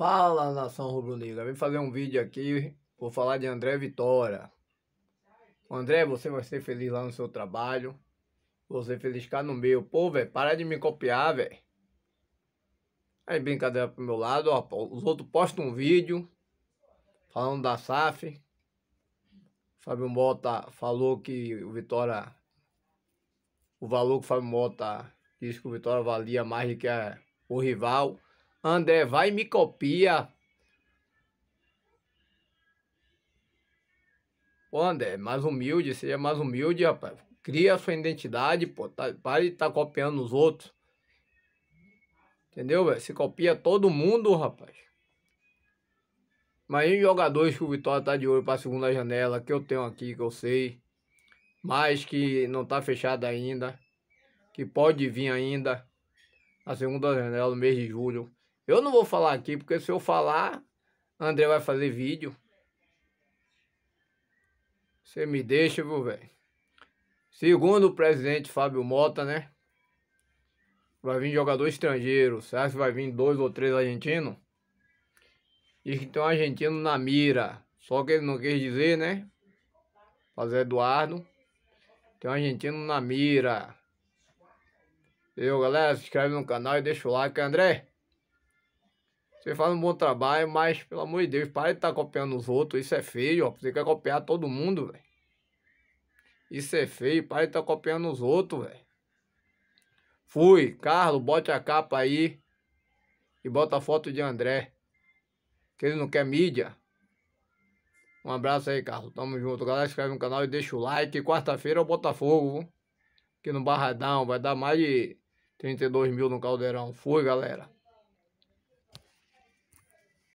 Fala nação rubro-negra, vim fazer um vídeo aqui, vou falar de André Vitória. André, você vai ser feliz lá no seu trabalho, vou ser feliz cá no meu. Pô, velho, para de me copiar, velho. Aí brincadeira pro meu lado, ó, os outros postam um vídeo falando da SAF. Fábio Mota falou que o Vitória, o valor que o Fábio Mota disse que o Vitória valia mais do que a, o rival. André, vai e me copia. Pô, André, mais humilde, seja mais humilde, rapaz. Cria a sua identidade, pô. Tá, para de estar tá copiando os outros. Entendeu, velho? Se copia todo mundo, rapaz. Mas os jogadores que o Vitória tá de olho pra segunda janela, que eu tenho aqui, que eu sei. Mas que não tá fechada ainda. Que pode vir ainda. A segunda janela, no mês de julho. Eu não vou falar aqui, porque se eu falar, André vai fazer vídeo. Você me deixa, viu, velho? Segundo o presidente Fábio Mota, né? Vai vir jogador estrangeiro. Você acha que vai vir dois ou três argentinos? Diz que tem um argentino na mira. Só que ele não quis dizer, né? Fazer Eduardo. Tem um argentino na mira. Eu, galera? Se inscreve no canal e deixa o like, André. Você faz um bom trabalho, mas, pelo amor de Deus, para de estar tá copiando os outros. Isso é feio, ó. Você quer copiar todo mundo, velho. Isso é feio, para de estar tá copiando os outros, velho. Fui, Carlos, bote a capa aí e bota a foto de André. Que ele não quer mídia. Um abraço aí, Carlos. Tamo junto. Galera, se inscreve no canal e deixa o like. Quarta-feira é o Botafogo, viu? Aqui no Barradão. Vai dar mais de 32 mil no Caldeirão. Fui, galera.